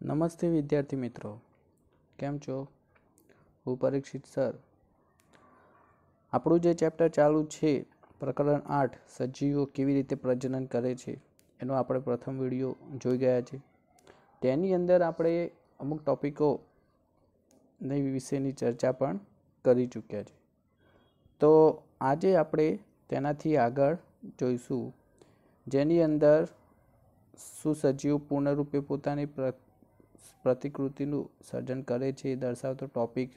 નમસ્તે વિદ્યાર્થી મિત્રો કેમ છો હું પરીક્ષિત સર આપણું જે ચેપ્ટર ચાલુ છે પ્રકરણ આઠ સજીવો કેવી રીતે પ્રજનન કરે છે એનો આપણે પ્રથમ વિડીયો જોઈ ગયા છે તેની અંદર આપણે અમુક ટૉપિકો વિશેની ચર્ચા પણ કરી ચૂક્યા છે તો આજે આપણે તેનાથી આગળ જોઈશું જેની અંદર સુસજીવ પૂર્ણરૂપે પોતાની પ્ર પ્રતિકૃતિનું સર્જન કરે છે એ દર્શાવતો ટૉપિક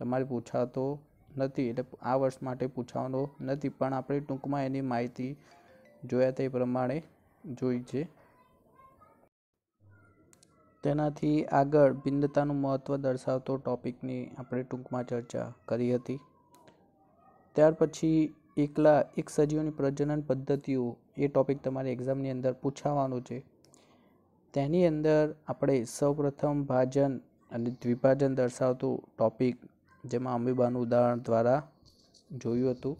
તમારે પૂછાતો નથી એટલે આ વર્ષ માટે પૂછાવાનો નથી પણ આપણે ટૂંકમાં એની માહિતી જોયા તે પ્રમાણે જોઈ છે તેનાથી આગળ ભિન્નતાનું મહત્ત્વ દર્શાવતો ટૉપિકની આપણે ટૂંકમાં ચર્ચા કરી હતી ત્યાર પછી એકલા એક સજીવની પ્રજનન પદ્ધતિઓ એ ટૉપિક તમારે એક્ઝામની અંદર પૂછાવાનો છે તેની અંદર આપણે સૌપ્રથમ ભાજન અને દ્વિભાજન દર્શાવતું ટૉપિક જેમાં અંબીબાનું ઉદાહરણ દ્વારા જોયું હતું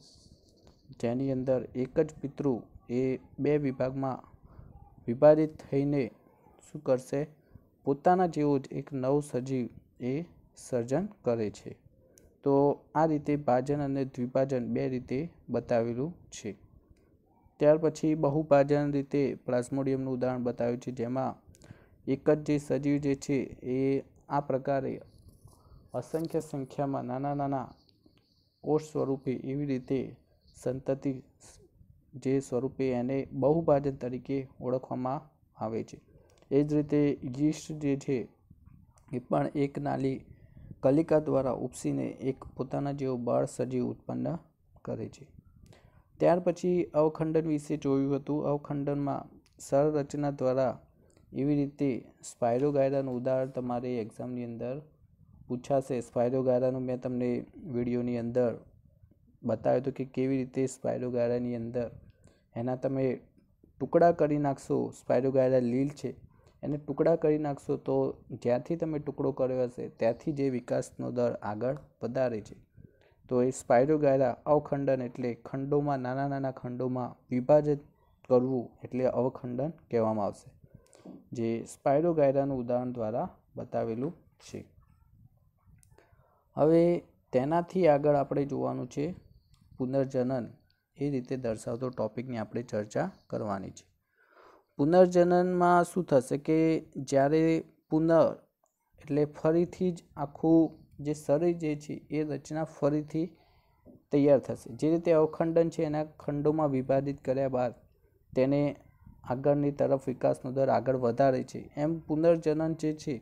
જેની અંદર એક જ પિતૃ એ બે વિભાગમાં વિભાજિત થઈને શું કરશે પોતાના જેવું જ એક નવ સજીવ એ સર્જન કરે છે તો આ રીતે ભાજન અને દ્વિભાજન બે રીતે બતાવેલું છે ત્યાર પછી બહુભાજન રીતે પ્લાઝ્મોડિયમનું ઉદાહરણ બતાવ્યું છે જેમાં એક જ જે સજીવ જે છે એ આ પ્રકારે અસંખ્ય સંખ્યામાં નાના નાના કોષ સ્વરૂપે એવી રીતે સંતતિ જે સ્વરૂપે એને બહુભાજન તરીકે ઓળખવામાં આવે છે એ જ રીતે યીસ્ટ જે છે એ પણ એક નાલી કલિકા દ્વારા ઉપસીને એક પોતાના જેવો બાળ સજીવ ઉત્પન્ન કરે છે ત્યાર પછી અવખંડન વિશે જોયું હતું અવખંડનમાં સરળ રચના દ્વારા એવી રીતે સ્પાયરોગાયરાનું ઉદાહરણ તમારે એક્ઝામની અંદર પૂછાશે સ્પાયરોગાયરાનું મેં તમને વિડીયોની અંદર બતાવ્યું હતું કે કેવી રીતે સ્પાયરોગાયરાની અંદર એના તમે ટુકડા કરી નાખશો સ્પાયરોગાયરા લીલ છે એને ટુકડા કરી નાખશો તો જ્યાંથી તમે ટુકડો કર્યો હશે ત્યાંથી જે વિકાસનો દર આગળ વધારે છે તો એ સ્પાયરોગાયરા અવખંડન એટલે ખંડોમાં નાના નાના ખંડોમાં વિભાજન કરવું એટલે અવખંડન કહેવામાં આવશે જે સ્પાયરોગાયરાનું ઉદાહરણ દ્વારા બતાવેલું છે હવે તેનાથી આગળ આપણે જોવાનું છે પુનર્જનન એ રીતે દર્શાવતો ટૉપિકની આપણે ચર્ચા કરવાની છે પુનર્જનનમાં શું થશે કે જ્યારે પુનઃ એટલે ફરીથી જ આખું જે શરીર જે છે એ રચના ફરીથી તૈયાર થશે જે રીતે અવખંડન છે એના ખંડોમાં વિભાજિત કર્યા બાદ તેને આગળની તરફ વિકાસનો દર આગળ વધારે છે એમ પુનર્જનન જે છે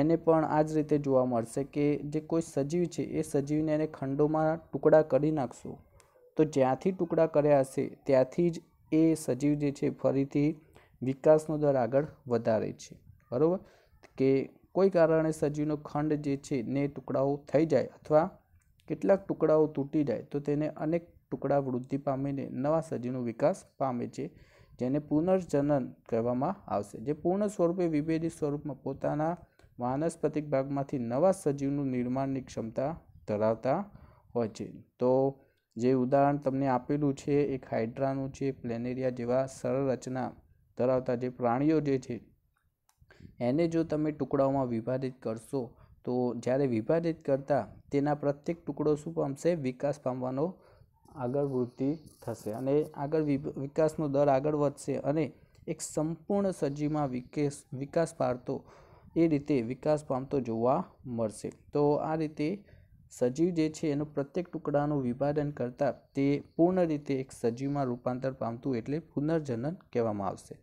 એને પણ આ જ રીતે જોવા મળશે કે જે કોઈ સજીવ છે એ સજીવને એને ખંડોમાં ટુકડા કરી નાખશો તો જ્યાંથી ટુકડા કર્યા હશે ત્યાંથી જ એ સજીવ જે છે ફરીથી વિકાસનો દર આગળ વધારે છે બરાબર કે કોઈ કારણે સજીવનો ખંડ જે છે ને ટુકડાઓ થઈ જાય અથવા કેટલાક ટુકડાઓ તૂટી જાય તો તેને અનેક ટુકડા વૃદ્ધિ પામીને નવા સજીવનો વિકાસ પામે છે જેને પુનર્જનન કહેવામાં આવશે જે પૂર્ણ સ્વરૂપે વિભેદિત સ્વરૂપમાં પોતાના વાનસ્પતિક ભાગમાંથી નવા સજીવનું નિર્માણની ક્ષમતા ધરાવતા હોય છે તો જે ઉદાહરણ તમને આપેલું છે એક હાઇડ્રાનું છે પ્લેનેરિયા જેવા સરળ રચના ધરાવતા જે પ્રાણીઓ જે છે એને જો તમે ટુકડાઓમાં વિભાજિત કરશો તો જ્યારે વિભાજિત કરતા તેના પ્રત્યેક ટુકડો શું પામશે વિકાસ પામવાનો આગળ વૃદ્ધિ થશે અને આગળ વિકાસનો દર આગળ વધશે અને એક સંપૂર્ણ સજીવમાં વિકેસ વિકાસ પાડતો એ રીતે વિકાસ પામતો જોવા મળશે તો આ રીતે સજીવ જે છે એનું પ્રત્યેક ટુકડાનું વિભાજન કરતાં તે પૂર્ણ રીતે એક સજીવમાં રૂપાંતર પામતું એટલે પુનર્જનન કહેવામાં આવશે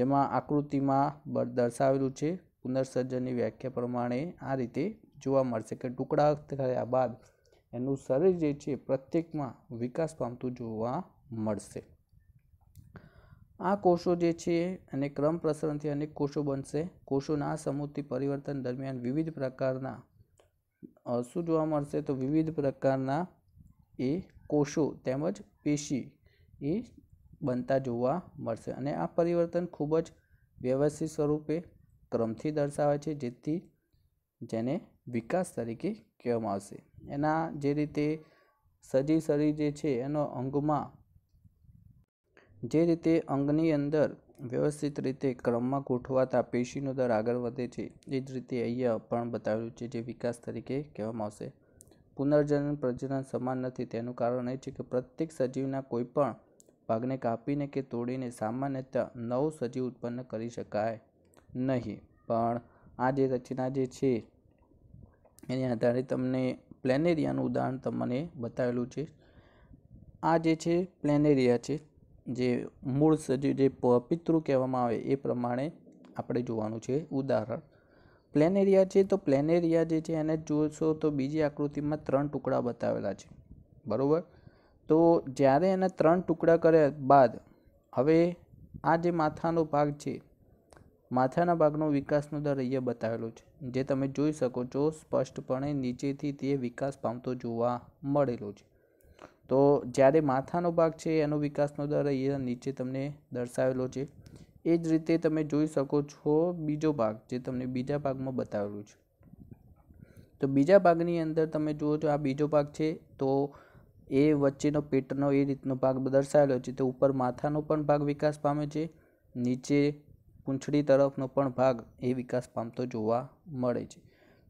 જેમાં આકૃતિમાં દર્શાવેલું છે પુનર્સર્જનની વ્યાખ્યા પ્રમાણે આ રીતે જોવા મળશે કે ટુકડા થયા બાદ એનું શરીર જે છે પ્રત્યેકમાં વિકાસ પામતું જોવા મળશે આ કોષો જે છે અને ક્રમ પ્રસરણથી અનેક કોષો બનશે કોષોના આ સમૂહથી પરિવર્તન દરમિયાન વિવિધ પ્રકારના શું જોવા મળશે તો વિવિધ પ્રકારના એ કોષો તેમજ પેશી એ બનતા જોવા મળશે અને આ પરિવર્તન ખૂબ જ વ્યવસ્થિત સ્વરૂપે ક્રમથી દર્શાવે છે જેથી જેને વિકાસ તરીકે કહેવામાં આવશે એના જે રીતે સજી સરી જે છે એનો અંગમાં જે રીતે અંગની અંદર વ્યવસ્થિત રીતે ક્રમમાં ગોઠવાતા પેશીનો દર આગળ વધે છે એ જ રીતે અહીંયા પણ બતાવ્યું છે જે વિકાસ તરીકે કહેવામાં આવશે પુનર્જનન પ્રજનન સમાન નથી તેનું કારણ એ છે કે પ્રત્યેક સજીવના કોઈ પણ ભાગને કાપીને કે તોડીને સામાન્યતા નવ સજીવ ઉત્પન્ન કરી શકાય નહીં પણ આ જે રચના જે છે એની આધારે તમને પ્લેનેરિયાનું ઉદાહરણ તમને બતાવેલું છે આ જે છે પ્લેનેરિયા છે જે મૂળ સજીવ જે પિતૃ કહેવામાં આવે એ પ્રમાણે આપણે જોવાનું છે ઉદાહરણ પ્લેનેરિયા છે તો પ્લેનેરિયા જે છે એને જોશો તો બીજી આકૃતિમાં ત્રણ ટુકડા બતાવેલા છે બરાબર તો જ્યારે એને ત્રણ ટુકડા કર્યા બાદ હવે આ જે માથાનો ભાગ છે માથાના ભાગનો વિકાસનો દર અહીંયા બતાવેલો છે જે તમે જોઈ શકો છો સ્પષ્ટપણે નીચેથી તે વિકાસ પામતો જોવા મળેલો છે તો જ્યારે માથાનો ભાગ છે એનો વિકાસનો દર અહીંયા નીચે તમને દર્શાવેલો છે એ જ રીતે તમે જોઈ શકો છો બીજો ભાગ જે તમને બીજા ભાગમાં બતાવેલું છે તો બીજા ભાગની અંદર તમે જુઓ છો આ બીજો ભાગ છે તો એ વચ્ચેનો પેટનો એ રીતનો ભાગ દર્શાવેલો છે તો ઉપર માથાનો પણ ભાગ વિકાસ પામે છે નીચે પૂંછડી તરફનો પણ ભાગ એ વિકાસ પામતો જોવા મળે છે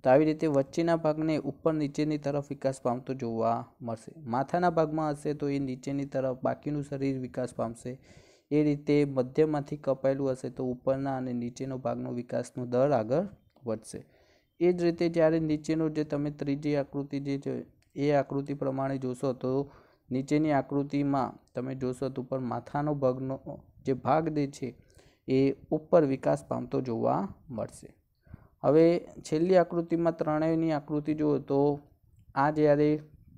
તો આવી રીતે વચ્ચેના ભાગને ઉપર નીચેની તરફ વિકાસ પામતો જોવા મળશે માથાના ભાગમાં હશે તો એ નીચેની તરફ બાકીનું શરીર વિકાસ પામશે એ રીતે મધ્યમાંથી કપાયેલું હશે તો ઉપરના અને નીચેનો ભાગનો વિકાસનો દર આગળ વધશે એ જ રીતે જ્યારે નીચેનો જે તમે ત્રીજી આકૃતિ જે છે એ આકૃતિ પ્રમાણે જોશો તો નીચેની આકૃતિમાં તમે જોશો તો ઉપર માથાનો ભાગનો જે ભાગ જે છે એ ઉપર વિકાસ પામતો જોવા મળશે હવે છેલ્લી આકૃતિમાં ત્રણેયની આકૃતિ જુઓ તો આ જ્યારે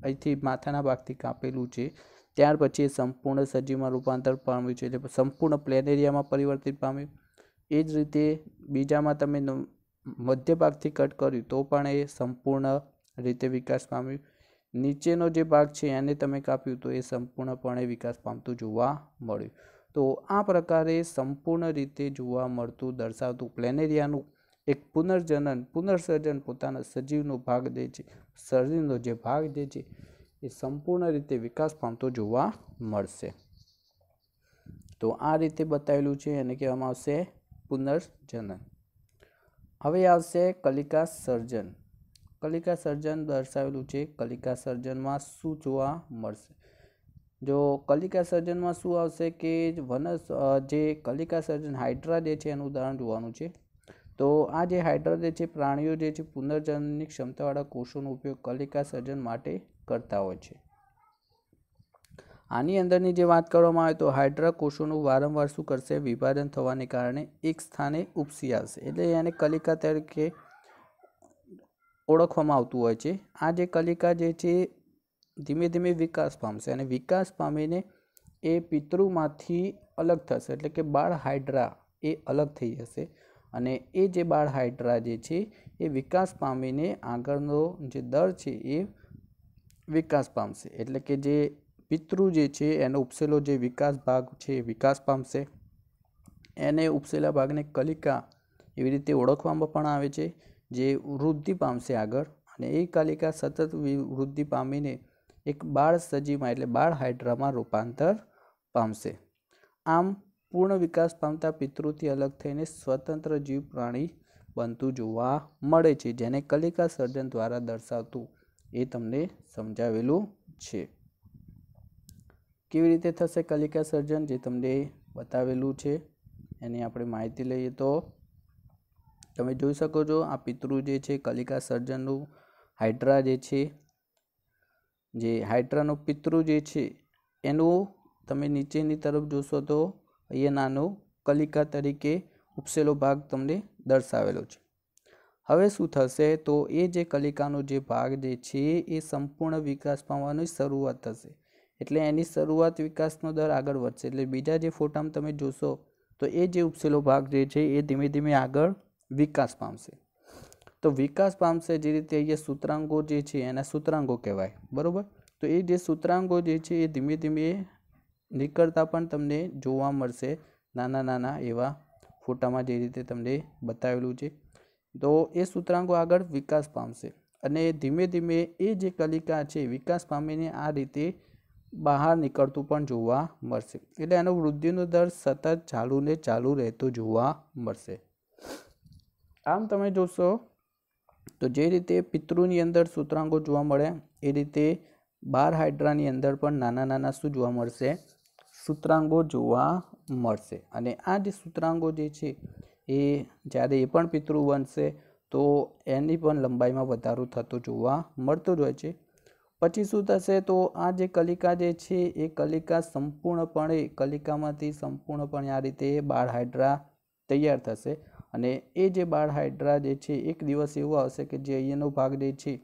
અહીંથી માથાના ભાગથી કાપેલું છે ત્યાર પછી સંપૂર્ણ સજીવમાં રૂપાંતર પામ્યું છે એટલે સંપૂર્ણ પ્લેનેરિયામાં એરિયામાં પરિવર્તિત પામ્યું એ જ રીતે બીજામાં તમે મધ્ય ભાગથી કટ કર્યું તો પણ એ સંપૂર્ણ રીતે વિકાસ પામ્યું નીચેનો જે ભાગ છે એને તમે કાપ્યું તો એ સંપૂર્ણપણે વિકાસ પામતું જોવા મળ્યું તો આ પ્રકારે સંપૂર્ણ રીતે જોવા મળતું દર્શાવતું પ્લેનેરિયાનું એક પુનર્જનન પુનર્સર્જન પોતાના સજીવનો ભાગ દે છે સર્જનનો જે ભાગ દે છે એ સંપૂર્ણ રીતે વિકાસ પામતો જોવા મળશે તો આ રીતે બતાવેલું છે એને કહેવામાં આવશે પુનર્જનન હવે આવશે કલિકા સર્જન કલિકા સર્જન દર્શાવેલું છે કલિકા સર્જનમાં શું જોવા મળશે જો કલિકા સર્જનમાં શું આવશે કે વનસ જે કલિકા સર્જન હાઇડ્રા જે છે એનું ઉદાહરણ જોવાનું છે તો આ જે હાઇડ્રા જે છે પ્રાણીઓ જે છે પુનર્જનનની ક્ષમતાવાળા કોષોનો ઉપયોગ કલિકા સર્જન માટે કરતા હોય છે આની અંદરની જે વાત કરવામાં આવે તો હાઇડ્રા કોષોનું વારંવાર શું કરશે વિભાજન થવાને કારણે એક સ્થાને ઉપસી આવશે એટલે એને કલિકા તરીકે ઓળખવામાં આવતું હોય છે આ જે કલિકા જે છે ધીમે ધીમે વિકાસ પામશે અને વિકાસ પામીને એ પિતૃમાંથી અલગ થશે એટલે કે બાળ હાઇડ્રા એ અલગ થઈ જશે અને એ જે બાળ હાઇડ્રા જે છે એ વિકાસ પામીને આગળનો જે દર છે એ વિકાસ પામશે એટલે કે જે પિતૃ જે છે એનો ઉપસેલો જે વિકાસ ભાગ છે એ વિકાસ પામશે એને ઉપસેલા ભાગને કલિકા એવી રીતે ઓળખવામાં પણ આવે છે જે વૃદ્ધિ પામશે આગળ અને એ કાલિકા સતત વૃદ્ધિ પામીને એક બાળ સજીમાં એટલે બાળ હાઇડ્રામાં રૂપાંતર પામશે આમ પૂર્ણ વિકાસ પામતા પિતૃથી અલગ થઈને સ્વતંત્ર જીવ પ્રાણી બનતું જોવા મળે છે જેને કલિકા સર્જન દ્વારા દર્શાવતું એ તમને સમજાવેલું છે કેવી રીતે થશે કલિકા સર્જન જે તમને બતાવેલું છે એની આપણે માહિતી લઈએ તો તમે જોઈ શકો છો આ પિતૃ જે છે કલિકા સર્જનનું હાઇડ્રા જે છે જે હાઇડ્રાનું પિતૃ જે છે એનું તમે નીચેની તરફ જોશો તો અહીંયા નાનો કલિકા તરીકે ઉપસેલો ભાગ તમને દર્શાવેલો છે હવે શું થશે તો એ જે કલિકાનો જે ભાગ જે છે એ સંપૂર્ણ વિકાસ પામવાની શરૂઆત થશે એટલે એની શરૂઆત વિકાસનો દર આગળ વધશે એટલે બીજા જે ફોટામાં તમે જોશો તો એ જે ઉપસેલો ભાગ જે છે એ ધીમે ધીમે આગળ વિકાસ પામશે તો વિકાસ પામશે જે રીતે અહીંયા સૂત્રાંગો જે છે એના સૂત્રાંગો કહેવાય બરાબર તો એ જે સૂત્રાંગો જે છે એ ધીમે ધીમે નીકળતા પણ તમને જોવા મળશે નાના નાના એવા ફોટામાં જે રીતે તમને બતાવેલું છે તો એ સૂત્રાંગો આગળ વિકાસ પામશે અને ધીમે ધીમે એ જે કલિકા છે વિકાસ પામીને આ રીતે બહાર નીકળતું પણ જોવા મળશે એટલે એનો વૃદ્ધિનો દર સતત ચાલુ ને ચાલુ રહેતો જોવા મળશે આમ તમે જોશો તો જે રીતે પિતૃની અંદર સૂત્રાંગો જોવા મળે એ રીતે બાર હાઇડ્રાની અંદર પણ નાના નાના શું જોવા મળશે સૂત્રાંગો જોવા મળશે અને આ જે સૂત્રાંગો જે છે એ જ્યારે એ પણ પિતૃ બનશે તો એની પણ લંબાઈમાં વધારો થતો જોવા મળતો જ હોય છે પછી શું થશે તો આ જે કલિકા જે છે એ કલિકા સંપૂર્ણપણે કલિકામાંથી સંપૂર્ણપણે આ રીતે બાળ હાઇડ્રા તૈયાર થશે અને એ જે બાળ હાઇડ્રા જે છે એક દિવસ એવો આવશે કે જે અહીંયાનો ભાગ જે છે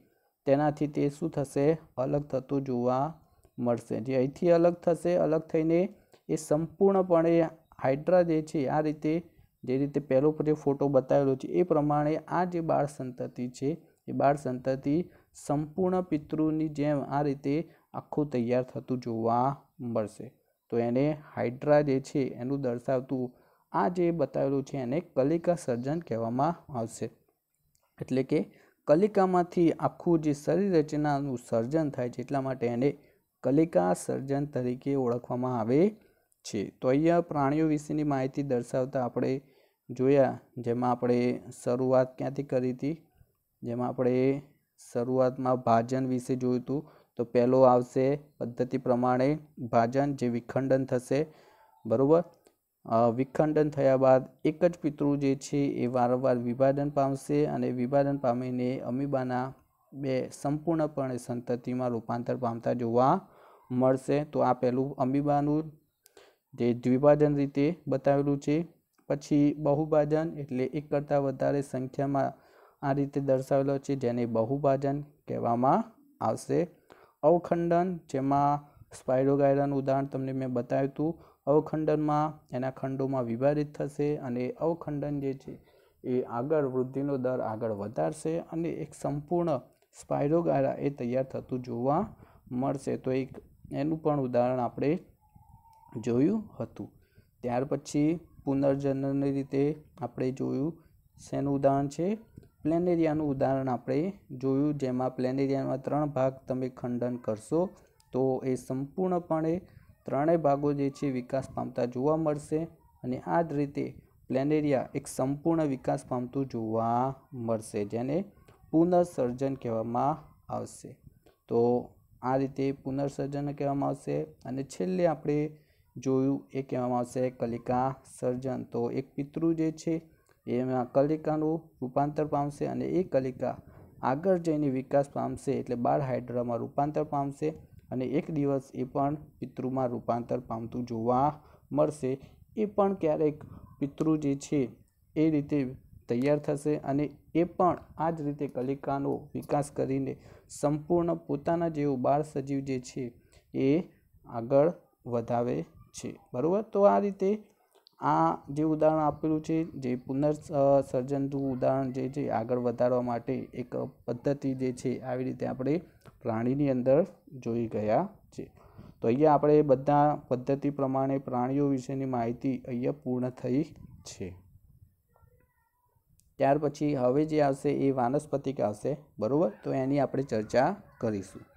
તેનાથી તે શું થશે અલગ થતું જોવા મળશે જે અહીંથી અલગ થશે અલગ થઈને એ સંપૂર્ણપણે હાઇડ્રા જે છે આ રીતે જે રીતે પહેલો જે ફોટો બતાવેલો છે એ પ્રમાણે આ જે બાળ સંતતિ છે એ બાળ સંતતિ સંપૂર્ણ પિતૃની જેમ આ રીતે આખું તૈયાર થતું જોવા મળશે તો એને હાઇડ્રા જે છે એનું દર્શાવતું આ જે બતાવેલું છે એને કલિકા સર્જન કહેવામાં આવશે એટલે કે કલિકામાંથી આખું જે શરીર રચનાનું સર્જન થાય છે એટલા માટે એને કલિકા સર્જન તરીકે ઓળખવામાં આવે છે તો અહીંયા પ્રાણીઓ વિશેની માહિતી દર્શાવતા આપણે જોયા જેમાં આપણે શરૂઆત ક્યાંથી કરી હતી જેમાં આપણે શરૂઆતમાં ભાજન વિશે જોયું હતું તો પહેલો આવશે પદ્ધતિ પ્રમાણે ભાજન જે વિખંડન થશે બરાબર વિખંડન થયા બાદ એક જ પિતૃ જે છે એ વારંવાર વિભાજન પામશે અને વિભાજન પામીને અમીબાના બે સંપૂર્ણપણે સંતતિમાં રૂપાંતર પામતા જોવા મળશે તો આ પહેલું અમીબાનું જે દ્વિભાજન રીતે બતાવેલું છે પછી બહુભાજન એટલે એક કરતાં વધારે સંખ્યામાં આ રીતે દર્શાવેલો છે જેને બહુભાજન કહેવામાં આવશે અવખંડન જેમાં સ્પાઇરોગાયરાનું ઉદાહરણ તમને મેં બતાવ્યું હતું અવખંડનમાં એના ખંડોમાં વિભાજિત થશે અને અવખંડન જે છે એ આગળ વૃદ્ધિનો દર આગળ વધારશે અને એક સંપૂર્ણ સ્પાયરોગારા એ તૈયાર થતું જોવા મળશે તો એક એનું પણ ઉદાહરણ આપણે જોયું હતું ત્યાર પછી પુનર્જનનની રીતે આપણે જોયું શેનું ઉદાહરણ છે પ્લેનેરિયાનું ઉદાહરણ આપણે જોયું જેમાં પ્લેનેરિયામાં ત્રણ ભાગ તમે ખંડન કરશો તો એ સંપૂર્ણપણે ત્રણેય ભાગો જે છે વિકાસ પામતા જોવા મળશે અને આ જ રીતે પ્લેનેરિયા એક સંપૂર્ણ વિકાસ પામતું જોવા મળશે જેને પુનઃસર્જન કહેવામાં આવશે તો આ રીતે પુનઃસર્જન કહેવામાં આવશે અને છેલ્લે આપણે જોયું એ કહેવામાં આવશે કલિકા સર્જન તો એક પિતૃ જે છે એમાં કલિકાનું રૂપાંતર પામશે અને એ કલિકા આગળ જઈને વિકાસ પામશે એટલે બાળ હાઇડ્રામાં રૂપાંતર પામશે અને એક દિવસ એ પણ પિતૃમાં રૂપાંતર પામતું જોવા મળશે એ પણ ક્યારેક પિતૃ જે છે એ રીતે તૈયાર થશે અને એ પણ આ જ રીતે કલિકાનો વિકાસ કરીને સંપૂર્ણ પોતાના જેવો બાળ સજીવ જે છે એ આગળ વધાવે છે બરાબર તો આ રીતે આ જે ઉદાહરણ આપેલું છે જે પુનર્સર્જનનું ઉદાહરણ જે છે આગળ વધારવા માટે એક પદ્ધતિ જે છે આવી રીતે આપણે પ્રાણીની અંદર જોઈ ગયા છે તો અહીંયા આપણે બધા પદ્ધતિ પ્રમાણે પ્રાણીઓ વિશેની માહિતી અહીંયા પૂર્ણ થઈ છે ત્યાર પછી હવે જે આવશે એ વાનસ્પતિક આવશે બરાબર તો એની આપણે ચર્ચા કરીશું